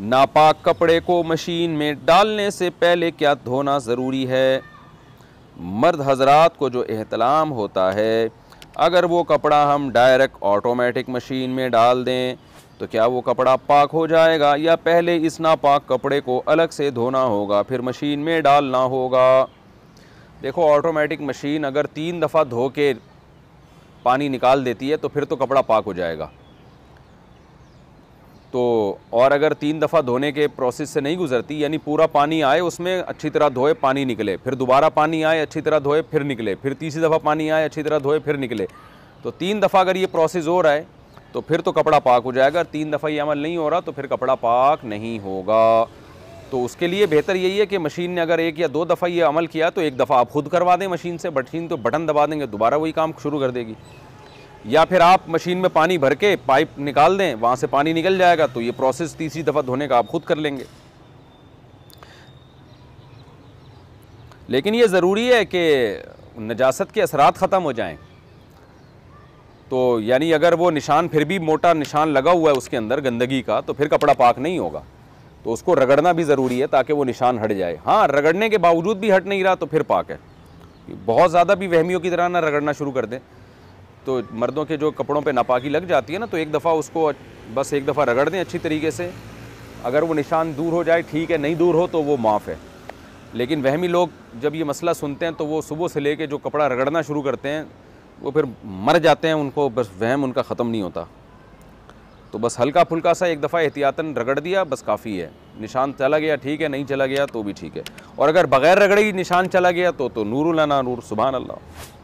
नापाक कपड़े को मशीन में डालने से पहले क्या धोना ज़रूरी है मर्द हजरात को जो एहतलाम होता है अगर वो कपड़ा हम डायरेक्ट ऑटोमेटिक मशीन में डाल दें तो क्या वो कपड़ा पाक हो जाएगा या पहले इस नापाक कपड़े को अलग से धोना होगा फिर मशीन में डालना होगा देखो ऑटोमेटिक मशीन अगर तीन दफ़ा धो के पानी निकाल देती है तो फिर तो कपड़ा पाक हो जाएगा तो और अगर तीन दफ़ा धोने के प्रोसेस से नहीं गुजरती यानी पूरा पानी आए उसमें अच्छी तरह धोए पानी निकले फिर दोबारा पानी आए अच्छी तरह धोए फिर निकले फिर तीसरी दफ़ा पानी आए अच्छी तरह धोए फिर निकले तो तीन दफ़ा अगर ये प्रोसेस हो रहा है तो फिर तो कपड़ा पाक हो जाएगा तीन दफ़ा ये अमल नहीं हो रहा तो फिर कपड़ा पाक नहीं होगा तो उसके लिए बेहतर यही है कि मशीन ने अगर एक या दो दफ़ा ये अमल किया तो एक दफ़ा आप खुद करवा दें मशीन से मशीन तो बटन दबा देंगे दोबारा वही काम शुरू कर देगी या फिर आप मशीन में पानी भर के पाइप निकाल दें वहाँ से पानी निकल जाएगा तो ये प्रोसेस तीसरी दफ़ा धोने का आप खुद कर लेंगे लेकिन ये ज़रूरी है कि नजास्त के असरात ख़त्म हो जाएं तो यानी अगर वो निशान फिर भी मोटा निशान लगा हुआ है उसके अंदर गंदगी का तो फिर कपड़ा पाक नहीं होगा तो उसको रगड़ना भी ज़रूरी है ताकि वो निशान हट जाए हाँ रगड़ने के बावजूद भी हट नहीं रहा तो फिर पाक है बहुत ज़्यादा भी वहमियों की तरह ना रगड़ना शुरू कर दें तो मर्दों के जो कपड़ों पे नापाकी लग जाती है ना तो एक दफ़ा उसको बस एक दफ़ा रगड़ दें अच्छी तरीके से अगर वो निशान दूर हो जाए ठीक है नहीं दूर हो तो वो माफ़ है लेकिन वहमी लोग जब ये मसला सुनते हैं तो वो सुबह से लेके जो कपड़ा रगड़ना शुरू करते हैं वो फिर मर जाते हैं उनको बस वहम उनका ख़त्म नहीं होता तो बस हल्का फुल्का सा एक दफ़ा एहतियातन रगड़ दिया बस काफ़ी है निशान चला गया ठीक है नहीं चला गया तो भी ठीक है और अगर बग़ैर रगड़े ही निशान चला गया तो तो नूरुलाना नूर सुबहान अल्लाह